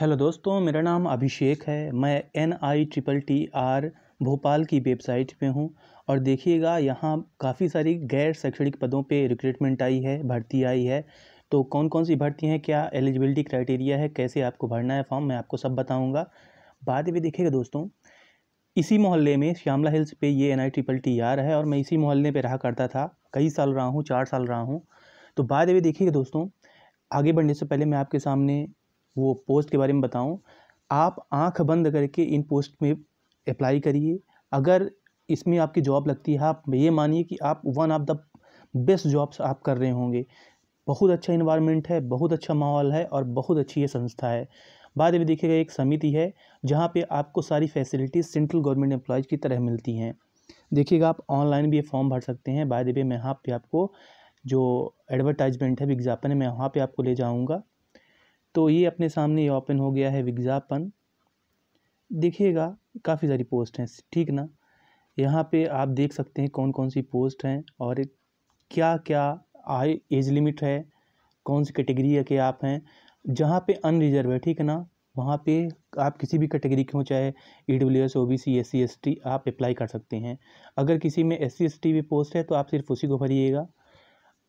hello दोस्तों मेरा नाम अभिषेक है मैं N I triple T R Bhopal की वेबसाइट पे हूँ और देखिएगा यहाँ काफ़ी सारी गैर शैक्षणिक पदों पे रिक्रूटमेंट आई है भर्ती आई है तो कौन कौन सी भर्ती हैं क्या एलिजिबिलिटी क्राइटेरिया है कैसे आपको भरना है फॉर्म मैं आपको सब बताऊँगा बाद में देखिएगा दोस्तों इसी मोहल्ले में श्यामला हिल्स पे ये N I triple T R है और मैं इसी मोहल्ले पर रहा करता था कई साल रहा हूँ चार साल रहा हूँ तो बाद में देखिएगा दोस्तों आगे बढ़ने से पहले मैं आपके सामने वो पोस्ट के बारे में बताऊँ आप आँख बंद करके इन पोस्ट में अप्लाई करिए अगर इसमें आपकी जॉब लगती है आप ये मानिए कि आप one of the best jobs आप कर रहे होंगे बहुत अच्छा इन्वायरमेंट है बहुत अच्छा माहौल है और बहुत अच्छी ये संस्था है बाद में देखिएगा एक समिति है जहाँ पे आपको सारी फैसिलिटीज़ सेंट्रल गवर्नमेंट एम्प्लॉयज़ की तरह मिलती हैं देखिएगा आप ऑनलाइन भी ये फॉर्म भर सकते हैं बाय द वे मैं यहाँ पे आपको जो एडवर्टाइजमेंट है विज्ञापन है मैं वहाँ पे आपको ले जाऊँगा तो ये अपने सामने ओपन हो गया है विज्ञापन देखिएगा काफ़ी सारी पोस्ट हैं ठीक ना यहाँ पे आप देख सकते हैं कौन कौन सी पोस्ट हैं और क्या क्या आई एज लिमिट है कौन सी कैटेगरी के आप हैं जहाँ पे अनरिजर्व है ठीक है ना वहाँ पे आप किसी भी कैटेगरी के हों चाहे E W S O B C S C S T आप अप्लाई कर सकते हैं अगर किसी में एस सी एस टी भी पोस्ट है तो आप सिर्फ उसी को भरिएगा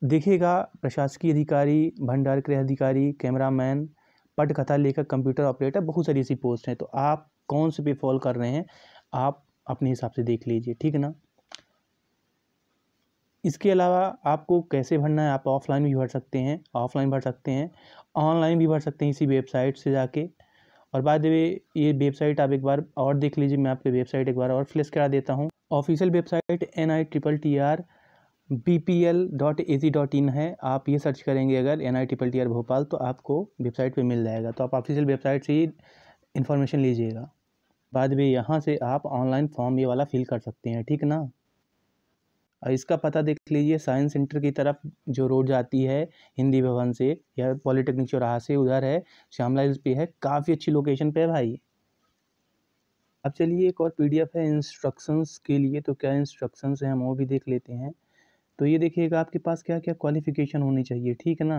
देखेगा प्रशासकीय अधिकारी भंडार गृह अधिकारी कैमरामैन पटकथा लेखक कंप्यूटर ऑपरेटर बहुत सारी ऐसी पोस्ट हैं तो आप कौन से पे फॉल कर रहे हैं आप अपने हिसाब से देख लीजिए ठीक है ना इसके अलावा आपको कैसे भरना है आप ऑफलाइन भी भर सकते हैं ऑफलाइन भर सकते हैं ऑनलाइन भी भर सकते हैं इसी वेबसाइट से जाके और बाद में ये वेबसाइट आप एक बार और देख लीजिए मैं आपके वेबसाइट एक बार और फ्लैश करा देता हूँ official website N I triple T R B P L dot A G dot in है आप ये सर्च करेंगे अगर एन आई पल टी आर भोपाल तो आपको वेबसाइट पे मिल जाएगा तो आप ऑफिशियल वेबसाइट से ही इन्फॉर्मेशन लीजिएगा बाद में यहाँ से आप ऑनलाइन फॉर्म ये वाला फिल कर सकते हैं ठीक ना और इसका पता देख लीजिए साइंस सेंटर की तरफ जो रोड जाती है हिंदी भवन से या पॉलिटेक्निक चौराहा से उधर है श्यामला हिल्स पे है काफ़ी अच्छी लोकेशन पे है भाई अब चलिए एक और पीडीएफ है इंस्ट्रक्शंस के लिए तो क्या इंस्ट्रक्शंस हैं हम वो भी देख लेते हैं तो ये देखिएगा आपके पास क्या क्या क्वालिफिकेशन होनी चाहिए ठीक है ना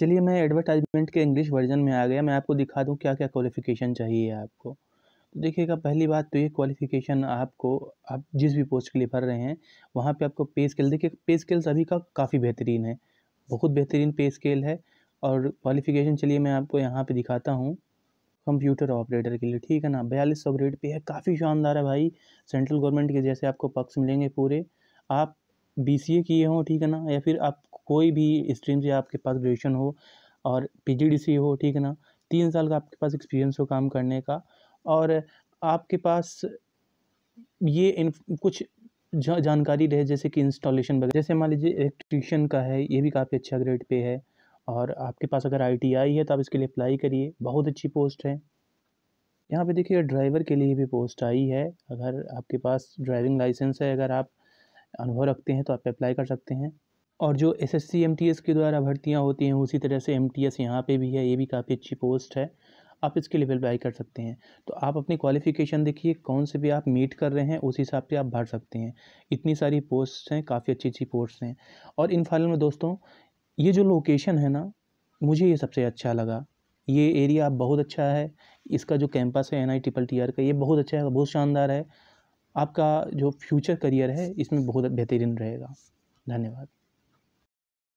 चलिए मैं एडवर्टाइजमेंट के इंग्लिश वर्जन में आ गया मैं आपको दिखा दूँ क्या क्या क्वालिफिकेशन चाहिए आपको तो देखिएगा पहली बात तो ये क्वालिफिकेशन आपको आप जिस भी पोस्ट के लिए भर रहे हैं वहाँ पे आपको पे स्केल देखिए पे स्केल सभी का काफ़ी बेहतरीन है बहुत बेहतरीन पे स्केल है और क्वालिफिकेशन चलिए मैं आपको यहाँ पे दिखाता हूँ कंप्यूटर ऑपरेटर के लिए ठीक है ना बयालीस सौ ग्रेड पे है काफ़ी शानदार है भाई सेंट्रल गवर्नमेंट के जैसे आपको पक्स मिलेंगे पूरे आप बी सी ए किए हों ठीक है ना या फिर आप कोई भी स्ट्रीम से आपके पास ग्रेजुएशन हो और पी जी डी सी हो ठीक है ना तीन साल का आपके पास एक्सपीरियंस हो काम करने का और आपके पास ये इन कुछ जा, जानकारी रहे जैसे कि इंस्टॉलेशन वगैरह जैसे मान लीजिए इलेक्ट्रीशियन का है ये भी काफ़ी अच्छा ग्रेड पे है और आपके पास अगर आईटीआई है तो आप इसके लिए अप्लाई करिए बहुत अच्छी पोस्ट है यहाँ पे देखिए ड्राइवर के लिए भी पोस्ट आई है अगर आपके पास ड्राइविंग लाइसेंस है अगर आप अनुभव रखते हैं तो आप अप्लाई कर सकते हैं और जो एस एस के द्वारा भर्तियाँ होती हैं उसी तरह से एम टी यहाँ पर भी है ये भी काफ़ी अच्छी पोस्ट है आप इसके लिए अप्लाई कर सकते हैं तो आप अपनी क्वालिफ़िकेशन देखिए कौन से भी आप मीट कर रहे हैं उस हिसाब से आप भर सकते हैं इतनी सारी पोस्ट हैं काफ़ी अच्छी अच्छी पोस्ट हैं और इन फाइल में दोस्तों ये जो लोकेशन है ना मुझे ये सबसे अच्छा लगा ये एरिया बहुत अच्छा है इसका जो कैंपस है N I triple T R का ये बहुत अच्छा है बहुत शानदार है आपका जो फ्यूचर करियर है इसमें बहुत बेहतरीन रहेगा धन्यवाद